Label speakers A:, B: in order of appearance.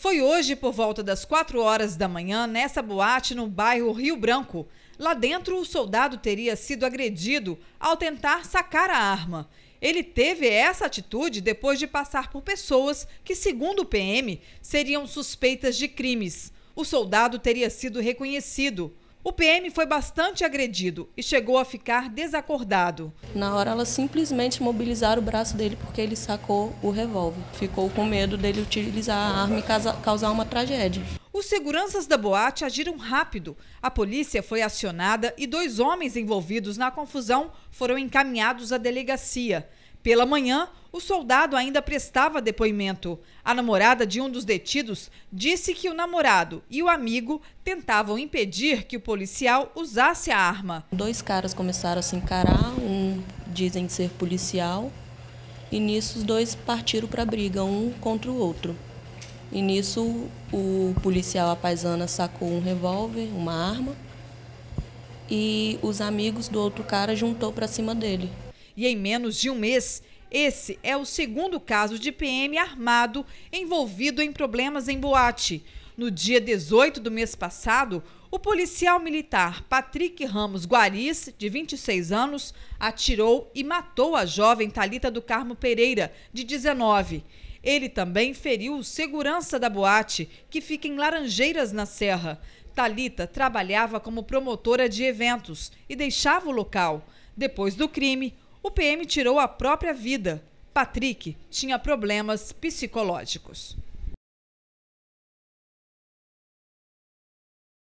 A: foi hoje por volta das 4 horas da manhã nessa boate no bairro Rio Branco. Lá dentro, o soldado teria sido agredido ao tentar sacar a arma. Ele teve essa atitude depois de passar por pessoas que, segundo o PM, seriam suspeitas de crimes. O soldado teria sido reconhecido. O PM foi bastante agredido e chegou a ficar desacordado. Na hora, ela simplesmente
B: mobilizou o braço dele porque ele sacou o revólver. Ficou com medo dele utilizar a arma
A: e causar uma tragédia. Os seguranças da boate agiram rápido. A polícia foi acionada e dois homens envolvidos na confusão foram encaminhados à delegacia. Pela manhã, o soldado ainda prestava depoimento. A namorada de um dos detidos disse que o namorado e o amigo tentavam impedir que o policial usasse a arma. Dois caras começaram a se encarar, um dizem ser
B: policial, e nisso os dois partiram para a briga, um contra o outro. E nisso o policial, a paisana, sacou um revólver, uma arma,
A: e os amigos do outro cara juntou para cima dele. E em menos de um mês, esse é o segundo caso de PM armado envolvido em problemas em boate. No dia 18 do mês passado, o policial militar Patrick Ramos Guariz, de 26 anos, atirou e matou a jovem Talita do Carmo Pereira, de 19. Ele também feriu o segurança da boate, que fica em Laranjeiras, na Serra. Talita trabalhava como promotora de eventos e deixava o local. Depois do crime, o PM tirou a própria vida. Patrick tinha problemas psicológicos.